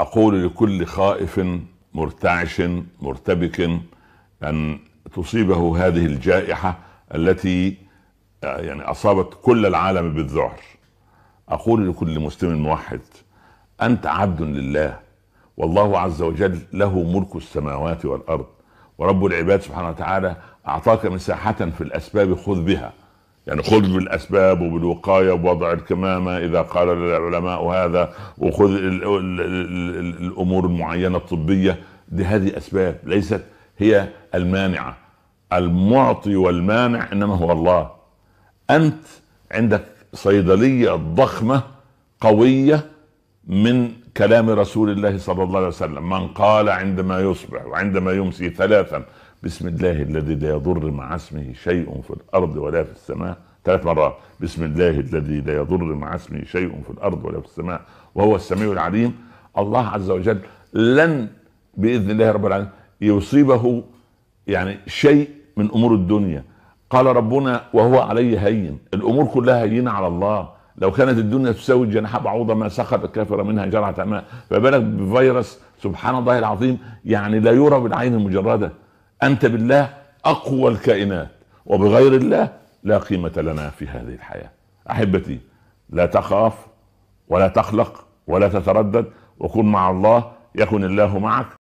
اقول لكل خائف مرتعش مرتبك ان تصيبه هذه الجائحه التي يعني اصابت كل العالم بالذعر اقول لكل مسلم موحد انت عبد لله والله عز وجل له ملك السماوات والارض ورب العباد سبحانه وتعالى اعطاك مساحه في الاسباب خذ بها يعني خذ بالاسباب وبالوقايه بوضع الكمامه اذا قال العلماء هذا وخذ الامور المعينه الطبيه دي هذه اسباب ليست هي المانعه المعطي والمانع انما هو الله انت عندك صيدليه ضخمه قويه من كلام رسول الله صلى الله عليه وسلم من قال عندما يصبح وعندما يمسي ثلاثا بسم الله الذي لا يضر مع اسمه شيء في الارض ولا في السماء ثلاث مرات بسم الله الذي لا يضر مع اسمه شيء في الارض ولا في السماء وهو السميع العليم الله عز وجل لن باذن الله رب العالمين يصيبه يعني شيء من امور الدنيا قال ربنا وهو عليه هين الامور كلها هينه على الله لو كانت الدنيا تساوي جناح بعوضه ما سخط الكافر منها جرعه ماء فبالك بفيروس سبحان الله العظيم يعني لا يرى بالعين المجرده انت بالله اقوى الكائنات وبغير الله لا قيمه لنا في هذه الحياه احبتي لا تخاف ولا تقلق ولا تتردد وكن مع الله يكن الله معك